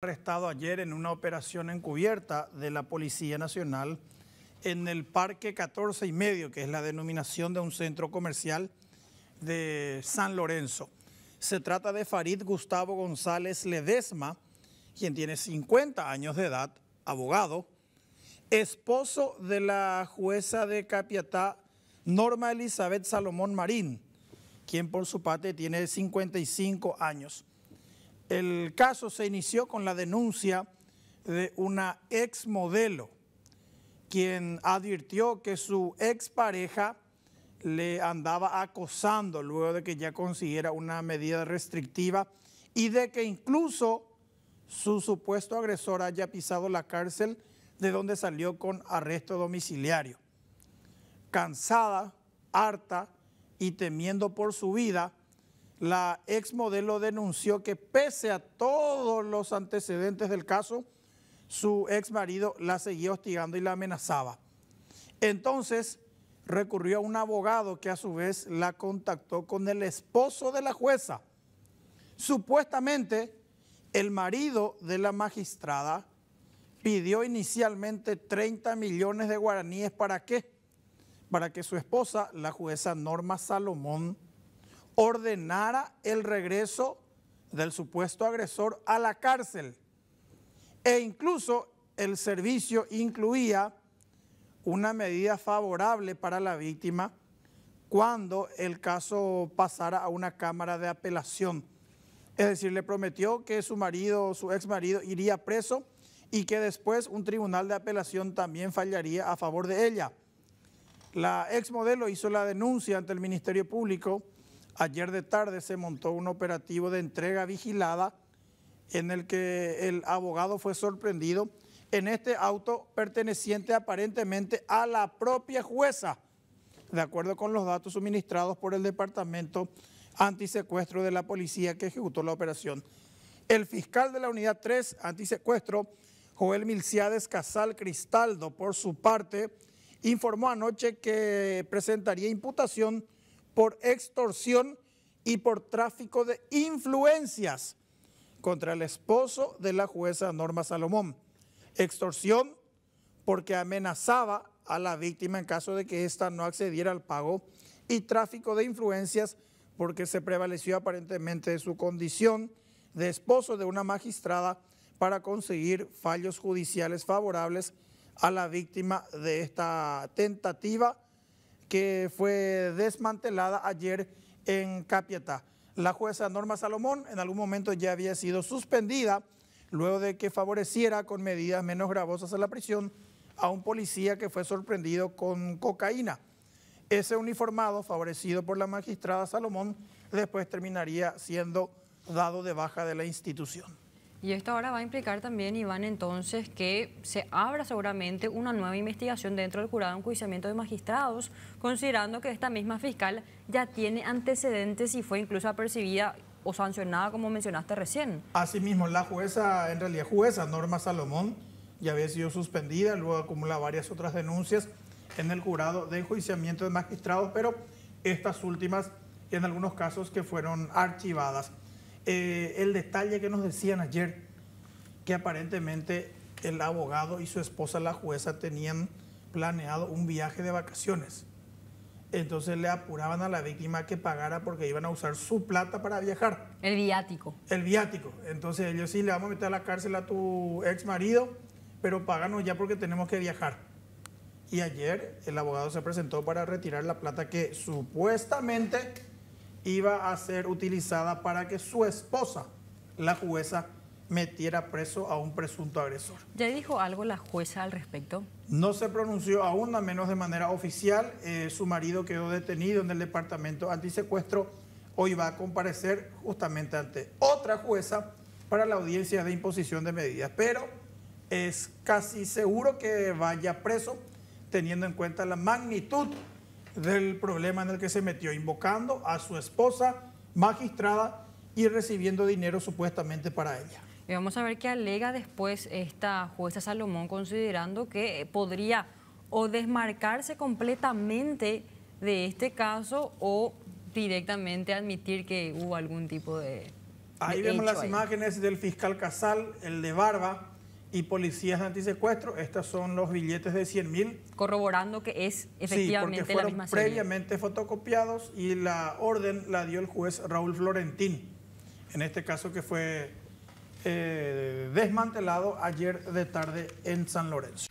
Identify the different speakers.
Speaker 1: arrestado ayer en una operación encubierta de la Policía Nacional en el Parque 14 y medio, que es la denominación de un centro comercial de San Lorenzo. Se trata de Farid Gustavo González Ledesma, quien tiene 50 años de edad, abogado, esposo de la jueza de Capiatá, Norma Elizabeth Salomón Marín, quien por su parte tiene 55 años. El caso se inició con la denuncia de una ex modelo quien advirtió que su expareja le andaba acosando luego de que ya consiguiera una medida restrictiva y de que incluso su supuesto agresor haya pisado la cárcel de donde salió con arresto domiciliario. Cansada, harta y temiendo por su vida, la modelo denunció que pese a todos los antecedentes del caso, su ex marido la seguía hostigando y la amenazaba. Entonces recurrió a un abogado que a su vez la contactó con el esposo de la jueza. Supuestamente, el marido de la magistrada pidió inicialmente 30 millones de guaraníes para qué? Para que su esposa, la jueza Norma Salomón, ordenara el regreso del supuesto agresor a la cárcel. E incluso el servicio incluía una medida favorable para la víctima cuando el caso pasara a una cámara de apelación. Es decir, le prometió que su marido, su ex marido, iría preso y que después un tribunal de apelación también fallaría a favor de ella. La ex modelo hizo la denuncia ante el Ministerio Público Ayer de tarde se montó un operativo de entrega vigilada en el que el abogado fue sorprendido en este auto perteneciente aparentemente a la propia jueza, de acuerdo con los datos suministrados por el Departamento Antisecuestro de la Policía que ejecutó la operación. El fiscal de la Unidad 3 Antisecuestro, Joel Milciades Casal Cristaldo, por su parte, informó anoche que presentaría imputación por extorsión y por tráfico de influencias contra el esposo de la jueza Norma Salomón. Extorsión porque amenazaba a la víctima en caso de que ésta no accediera al pago y tráfico de influencias porque se prevaleció aparentemente de su condición de esposo de una magistrada para conseguir fallos judiciales favorables a la víctima de esta tentativa que fue desmantelada ayer en Capietá. La jueza Norma Salomón en algún momento ya había sido suspendida luego de que favoreciera con medidas menos gravosas a la prisión a un policía que fue sorprendido con cocaína. Ese uniformado, favorecido por la magistrada Salomón, después terminaría siendo dado de baja de la institución. Y esto ahora va a implicar también, Iván, entonces que se abra seguramente una nueva investigación dentro del jurado de enjuiciamiento de magistrados, considerando que esta misma fiscal ya tiene antecedentes y fue incluso apercibida o sancionada, como mencionaste recién. Asimismo, la jueza, en realidad jueza Norma Salomón, ya había sido suspendida, luego acumula varias otras denuncias en el jurado de enjuiciamiento de magistrados, pero estas últimas en algunos casos que fueron archivadas. Eh, el detalle que nos decían ayer, que aparentemente el abogado y su esposa, la jueza, tenían planeado un viaje de vacaciones. Entonces le apuraban a la víctima que pagara porque iban a usar su plata para viajar. El viático. El viático. Entonces ellos sí le vamos a meter a la cárcel a tu ex marido, pero páganos ya porque tenemos que viajar. Y ayer el abogado se presentó para retirar la plata que supuestamente iba a ser utilizada para que su esposa, la jueza, metiera preso a un presunto agresor. ¿Ya dijo algo la jueza al respecto? No se pronunció aún, a menos de manera oficial. Eh, su marido quedó detenido en el departamento antisecuestro. Hoy va a comparecer justamente ante otra jueza para la audiencia de imposición de medidas. Pero es casi seguro que vaya preso, teniendo en cuenta la magnitud del problema en el que se metió, invocando a su esposa magistrada y recibiendo dinero supuestamente para ella. Y vamos a ver qué alega después esta jueza Salomón, considerando que podría o desmarcarse completamente de este caso o directamente admitir que hubo algún tipo de... Ahí vemos las imágenes del fiscal Casal, el de Barba, y policías antisecuestro. Estos son los billetes de 100 mil. Corroborando que es efectivamente sí, porque fueron la previamente fotocopiados y la orden la dio el juez Raúl Florentín. En este caso que fue eh, desmantelado ayer de tarde en San Lorenzo.